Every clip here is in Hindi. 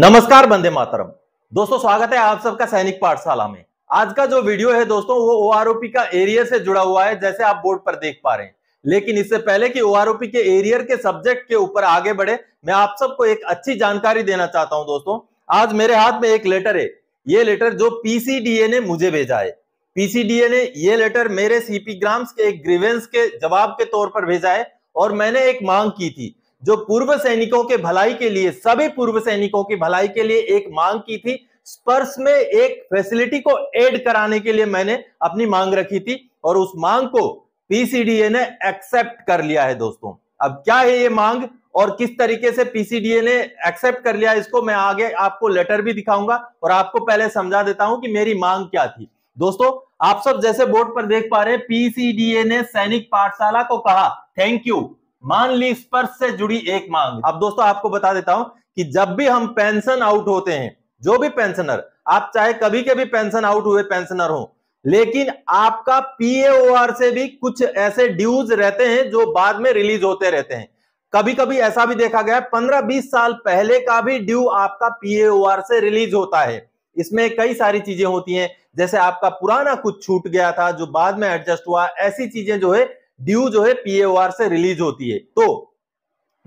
नमस्कार बंदे मातरम दोस्तों स्वागत है आप सबका सैनिक पाठशाला में आज का जो वीडियो है दोस्तों वो ओआरओपी का एरियर से जुड़ा हुआ है जैसे आप बोर्ड पर देख पा रहे हैं लेकिन इससे पहले कि ओआरओपी के एरियर के सब्जेक्ट के ऊपर आगे बढ़े मैं आप सबको एक अच्छी जानकारी देना चाहता हूं दोस्तों आज मेरे हाथ में एक लेटर है ये लेटर जो पीसीडीए ने मुझे भेजा है पीसीडीए ने ये लेटर मेरे सीपी ग्राम्स के एक ग्रीवेंस के जवाब के तौर पर भेजा है और मैंने एक मांग की थी जो पूर्व सैनिकों के भलाई के लिए सभी पूर्व सैनिकों की भलाई के लिए एक मांग की थी स्पर्श में एक फैसिलिटी को ऐड कराने के लिए मैंने अपनी मांग रखी थी और उस मांग को पीसीडीए ने एक्सेप्ट कर लिया है दोस्तों अब क्या है ये मांग और किस तरीके से पीसीडीए ने एक्सेप्ट कर लिया इसको मैं आगे आपको लेटर भी दिखाऊंगा और आपको पहले समझा देता हूं कि मेरी मांग क्या थी दोस्तों आप सब जैसे बोर्ड पर देख पा रहे हैं पीसीडीए ने सैनिक पाठशाला को कहा थैंक यू मान ली स्पर्श से जुड़ी एक मांग अब दोस्तों आपको बता देता हूं कि जब भी हम पेंशन आउट होते हैं जो भी पेंशनर आप चाहे कभी के भी पेंशन आउट हुए पेंशनर हो लेकिन आपका पीएओआर से भी कुछ ऐसे ड्यूज रहते हैं जो बाद में रिलीज होते रहते हैं कभी कभी ऐसा भी देखा गया पंद्रह बीस साल पहले का भी ड्यू आपका पीएओआर से रिलीज होता है इसमें कई सारी चीजें होती हैं जैसे आपका पुराना कुछ छूट गया था जो बाद में एडजस्ट हुआ ऐसी चीजें जो है ड्यू जो है पीएओआर से रिलीज होती है तो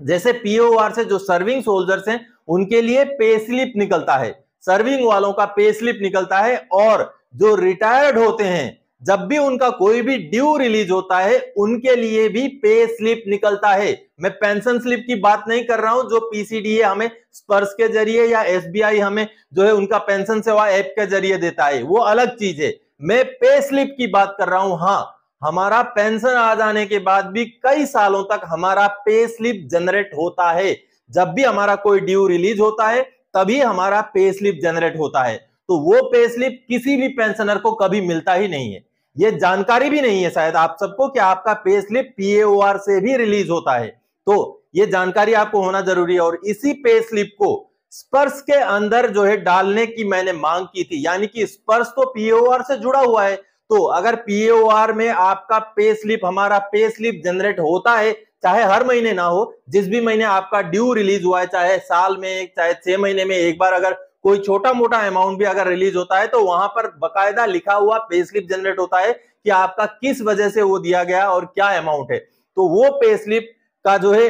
जैसे पीओआर से जो सर्विंग सोल्जर्स हैं उनके लिए पे स्लिप निकलता है सर्विंग वालों का पे स्लिप निकलता है और जो रिटायर्ड होते हैं जब भी उनका कोई भी ड्यू रिलीज होता है उनके लिए भी पे स्लिप निकलता है मैं पेंशन स्लिप की बात नहीं कर रहा हूं जो पीसीडीए हमें स्पर्श के जरिए या एसबीआई हमें जो है उनका पेंशन सेवा ऐप के जरिए देता है वो अलग चीज है मैं पे स्लिप की बात कर रहा हूं हाँ हमारा पेंशन आ जाने के बाद भी कई सालों तक हमारा पे स्लिप जनरेट होता है जब भी हमारा कोई ड्यू रिलीज होता है तभी हमारा पे स्लिप जनरेट होता है तो वो पे स्लिप किसी भी पेंशनर को कभी मिलता ही नहीं है ये जानकारी भी नहीं है शायद आप सबको कि आपका पे स्लिप पीएओआर से भी रिलीज होता है तो ये जानकारी आपको होना जरूरी है और इसी पे स्लिप को स्पर्श के अंदर जो है डालने की मैंने मांग की थी यानी कि स्पर्श तो पीएओआर से जुड़ा हुआ है तो अगर पीएओआर में आपका पे स्लिप हमारा पे स्लिप जनरेट होता है चाहे हर महीने ना हो जिस भी महीने आपका ड्यू रिलीज हुआ है चाहे साल में चाहे छह महीने में एक बार अगर कोई छोटा मोटा अमाउंट भी अगर रिलीज होता है तो वहां पर बकायदा लिखा हुआ पे स्लिप जनरेट होता है कि आपका किस वजह से वो दिया गया और क्या अमाउंट है तो वो पे स्लिप का जो है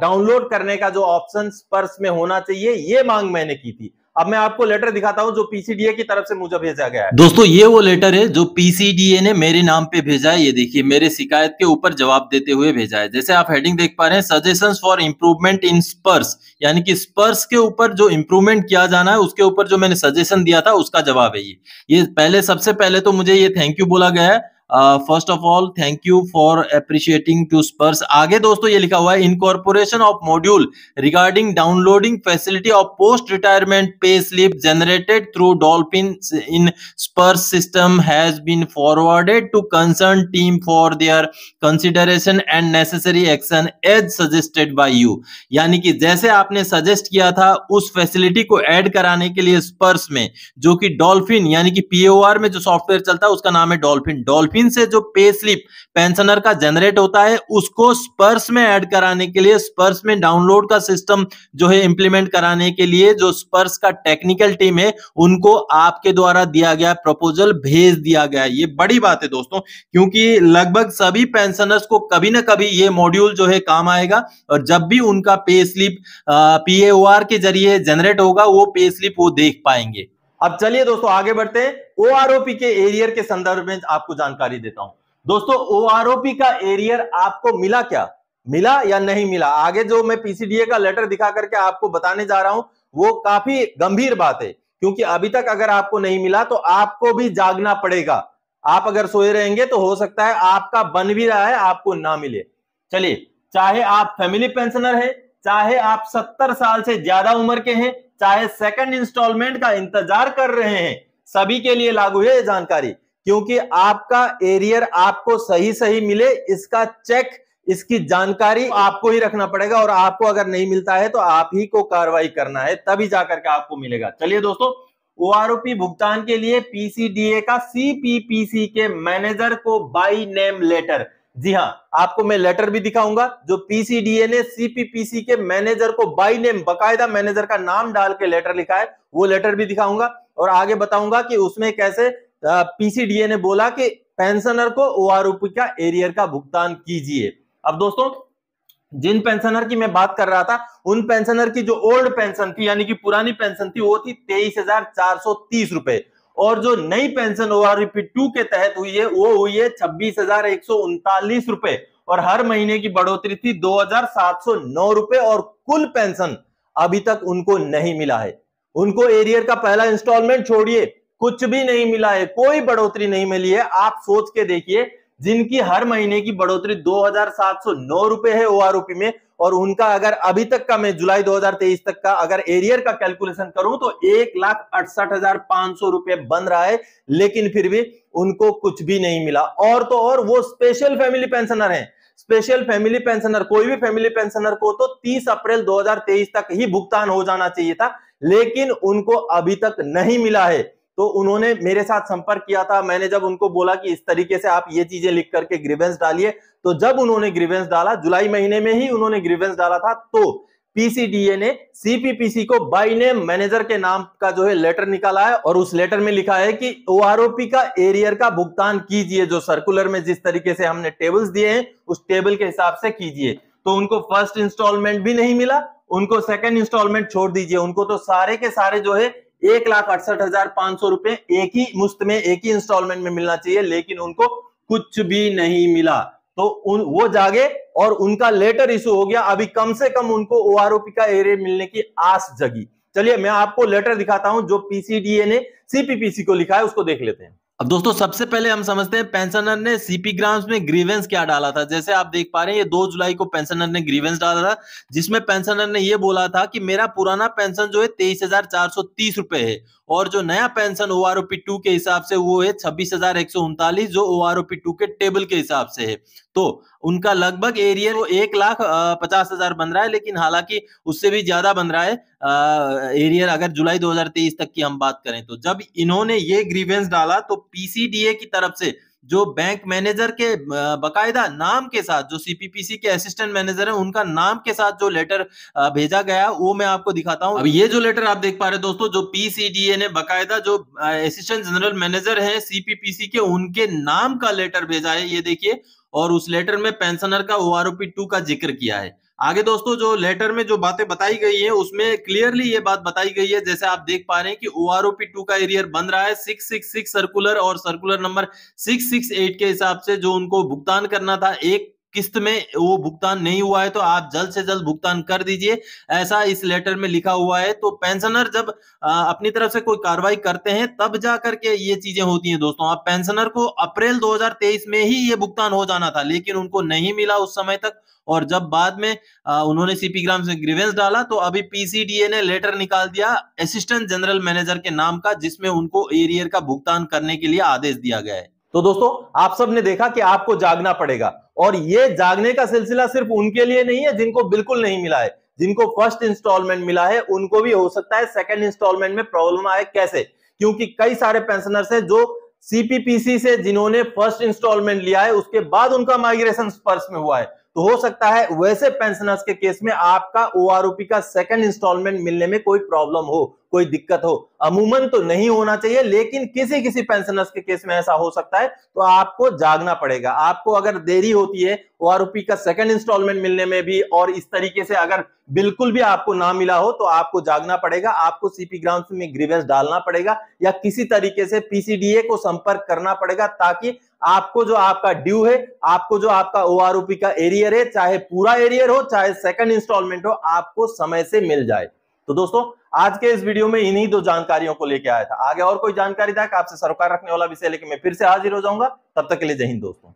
डाउनलोड करने का जो ऑप्शन पर्स में होना चाहिए ये मांग मैंने की थी अब मैं आपको लेटर दिखाता हूँ जो पीसीडीए की तरफ से मुझे भेजा गया है दोस्तों ये वो लेटर है जो पीसीडीए ने मेरे नाम पे भेजा है ये देखिए मेरे शिकायत के ऊपर जवाब देते हुए भेजा है जैसे आप हेडिंग देख पा रहे हैं suggestion for improvement in Sparsh यानी कि स्पर्स के ऊपर जो इम्प्रूवमेंट किया जाना है उसके ऊपर जो मैंने सजेशन दिया था उसका जवाब है ये ये पहले सबसे पहले तो मुझे ये थैंक यू बोला गया है first of all thank you for appreciating to Sparsh आगे दोस्तों ये लिखा हुआ है incorporation of module regarding downloading facility of post retirement pay slip generated through Dolphin in Sparsh system has been forwarded to concern team for their consideration and necessary action as suggested by you यानी कि जैसे आपने सजेस्ट किया था उस फैसिलिटी को एड कराने के लिए स्पर्स में जो कि डॉल्फिन यानी कि आर में जो सॉफ्टवेयर चलता है उसका नाम है डॉल्फिन डॉल्फिन पिन से जो पे स्लिप पेंशनर का जनरेट होता है उसको स्पर्श में ऐड कराने के लिए स्पर्श में डाउनलोड का सिस्टम जो है इंप्लीमेंट कराने के लिए जो स्पर्श का टेक्निकल टीम है उनको आपके द्वारा दिया गया प्रपोजल भेज दिया गया ये बड़ी बात है दोस्तों क्योंकि लगभग सभी पेंशनर्स को कभी ना कभी ये मॉड्यूल जो है काम आएगा और जब भी उनका पे स्लिप पीएओआर के जरिए जनरेट होगा वो पे स्लिप वो देख पाएंगे अब चलिए दोस्तों आगे बढ़ते हैं ओआरओपी के एरियर के संदर्भ में आपको जानकारी देता हूं दोस्तों ओआरओपी का एरियर आपको मिला क्या मिला या नहीं मिला आगे जो मैं पीसीडीए का लेटर दिखा करके आपको बताने जा रहा हूं वो काफी गंभीर बात है क्योंकि अभी तक अगर आपको नहीं मिला तो आपको भी जागना पड़ेगा आप अगर सोए रहेंगे तो हो सकता है आपका बन भी रहा है आपको ना मिले चलिए चाहे आप फैमिली पेंशनर है चाहे आप सत्तर साल से ज्यादा उम्र के हैं चाहे सेकंड इंस्टॉलमेंट का इंतजार कर रहे हैं सभी के लिए लागू है ये जानकारी क्योंकि आपका एरियर आपको सही सही मिले इसका चेक इसकी जानकारी आपको ही रखना पड़ेगा और आपको अगर नहीं मिलता है तो आप ही को कार्रवाई करना है तभी जाकर के आपको मिलेगा चलिए दोस्तों ओआरओपी भुगतान के लिए पीसीडीए का सीपीपीसी के मैनेजर को बाई नेम लेटर जी हाँ आपको मैं लेटर भी दिखाऊंगा जो पीसीडीए ने सीपीपीसी के मैनेजर को बाई नेम बकायदा मैनेजर का नाम डाल के लेटर लिखा है वो लेटर भी दिखाऊंगा और आगे बताऊंगा कि उसमें कैसे पीसीडीए ने बोला कि पेंशनर को ओ का एरियर का भुगतान कीजिए अब दोस्तों जिन पेंशनर की मैं बात कर रहा था उन पेंशनर की जो ओल्ड पेंशन थी यानी कि पुरानी पेंशन थी वो थी तेईस हजार चार सौ तीस रुपए और जो नई पेंशन ओ आर टू के तहत हुई है वो हुई है छब्बीस हजार एक सौ उनतालीस रुपए और हर महीने की बढ़ोतरी थी दो हजार सात सौ नौ रुपए और कुल पेंशन अभी तक उनको नहीं मिला है उनको एरियर e का पहला इंस्टॉलमेंट छोड़िए कुछ भी नहीं मिला है कोई बढ़ोतरी नहीं मिली है आप सोच के देखिए जिनकी हर महीने की बढ़ोतरी दो हजार सात सौ नौ रुपए है ओ में और उनका अगर अभी तक का मैं जुलाई 2023 तक का अगर एरियर का कैलकुलेशन करूं तो एक लाख अड़सठ हजार पांच सौ रुपए बन रहा है लेकिन फिर भी उनको कुछ भी नहीं मिला और तो और वो स्पेशल फैमिली पेंशनर है स्पेशल फैमिली पेंशनर कोई भी फैमिली पेंशनर को तो 30 अप्रैल 2023 तक ही भुगतान हो जाना चाहिए था लेकिन उनको अभी तक नहीं मिला है तो उन्होंने मेरे साथ संपर्क किया था मैंने जब उनको बोला कि इस तरीके से आप ये चीजें लिख करके ग्रीवेंस डालिए तो जब उन्होंने ग्रीवेंस डाला जुलाई महीने में ही उन्होंने ग्रीवेंस डाला था तो पीसीडीए ने सीपीपीसी को बाई नेम मैनेजर के नाम का जो है लेटर निकाला है और उस लेटर में लिखा है कि ओआरओपी का एरियर का भुगतान कीजिए जो सर्कुलर में जिस तरीके से हमने टेबल्स दिए हैं उस टेबल के हिसाब से कीजिए तो उनको फर्स्ट इंस्टॉलमेंट भी नहीं मिला उनको सेकंड इंस्टॉलमेंट छोड़ दीजिए उनको तो सारे के सारे जो है एक लाख अड़सठ हजार पांच सौ रुपए एक ही मुफ्त में एक ही इंस्टॉलमेंट में मिलना चाहिए लेकिन उनको कुछ भी नहीं मिला तो उन वो जागे और उनका लेटर इशू हो गया अभी कम से कम उनको ओ का एरिया मिलने की आस जगी चलिए मैं आपको लेटर दिखाता हूं जो पीसीडीए ने सीपीपीसी को लिखा है उसको देख लेते हैं अब दोस्तों सबसे पहले हम समझते हैं पेंशनर ने सीपी ग्राम्स में ग्रीवेंस क्या डाला था जैसे आप देख पा रहे हैं ये दो जुलाई को पेंशनर ने ग्रीवेंस डाला था जिसमें पेंशनर ने ये बोला था कि मेरा पुराना पेंशन जो है तेईस हजार चार सौ तीस रुपए है और जो नया पेंशन ओ आर टू के हिसाब से वो है छब्बीस हजार एक सौ उनतालीस जो O R two K table के हिसाब से है तो उनका लगभग एरियर वो एक लाख पचास हजार बन रहा है लेकिन हालांकि उससे भी ज्यादा बन रहा है आ, एरियर अगर जुलाई 2023 तक की हम बात करें तो जब इन्होंने ये ग्रीवेंस डाला तो पीसीडीए की तरफ से जो बैंक मैनेजर के बकायदा नाम के साथ जो सीपीपीसी के असिस्टेंट मैनेजर हैं उनका नाम के साथ जो लेटर भेजा गया वो मैं आपको दिखाता हूँ अब ये जो लेटर आप देख पा रहे दोस्तों जो पीसीडीए ने बकायदा जो असिस्टेंट जनरल मैनेजर है सीपीपीसी के उनके नाम का लेटर भेजा है ये देखिए और उस लेटर में पेंशनर का ओ टू का जिक्र किया है आगे दोस्तों जो लेटर में जो बातें बताई गई है उसमें क्लियरली ये बात बताई गई है जैसे आप देख पा रहे हैं कि ओ आर टू का एरियर बन रहा है सिक्स सिक्स सिक्स सर्कुलर और circular number six six eight के हिसाब से जो उनको भुगतान करना था एक किस्त में वो भुगतान नहीं हुआ है तो आप जल्द से जल्द भुगतान कर दीजिए ऐसा इस लेटर में लिखा हुआ है तो पेंशनर जब अपनी तरफ से कोई कार्रवाई करते हैं तब जा करके ये चीजें होती हैं दोस्तों आप पेंशनर को अप्रैल 2023 में ही ये भुगतान हो जाना था लेकिन उनको नहीं मिला उस समय तक और जब बाद में आ, उन्होंने सीपी ग्राम से ग्रीवेंस डाला तो अभी पीसीडीए ने लेटर निकाल दिया असिस्टेंट जनरल मैनेजर के नाम का जिसमें उनको एरियर e का भुगतान करने के लिए आदेश दिया गया है तो दोस्तों आप सबने देखा कि आपको जागना पड़ेगा और ये जागने का सिलसिला सिर्फ उनके लिए नहीं है जिनको बिल्कुल नहीं मिला है जिनको फर्स्ट इंस्टॉलमेंट मिला है उनको भी हो सकता है सेकेंड इंस्टॉलमेंट में प्रॉब्लम आए कैसे क्योंकि कई सारे पेंशनर्स हैं जो सीपीपीसी से जिन्होंने फर्स्ट इंस्टॉलमेंट लिया है उसके बाद उनका माइग्रेशन स्पर्श में हुआ है तो हो सकता है वैसे पेंशनर्स के केस में आपका ओआरओपी का सेकंड इंस्टॉलमेंट मिलने में कोई प्रॉब्लम हो कोई दिक्कत हो अमूमन तो नहीं होना चाहिए लेकिन किसी किसी पेंशनर्स के केस में ऐसा हो सकता है तो आपको जागना पड़ेगा आपको अगर देरी होती है ओ आर का सेकंड इंस्टॉलमेंट मिलने में भी और इस तरीके से अगर बिल्कुल भी आपको ना मिला हो तो आपको जागना पड़ेगा आपको सीपी ग्राउंड में ग्रीवेंस डालना पड़ेगा या किसी तरीके से पीसीडीए को संपर्क करना पड़ेगा ताकि आपको जो आपका ड्यू है आपको जो आपका ओ का एरियर है चाहे पूरा एरियर हो चाहे सेकंड इंस्टॉलमेंट हो आपको समय से मिल जाए तो दोस्तों आज के इस वीडियो में इन्हीं दो जानकारियों को लेकर आया था आगे और कोई जानकारी था आपसे सरोकार रखने वाला विषय लेकिन मैं फिर से हाजिर हो जाऊंगा तब तक के लिए जय हिंद दोस्तों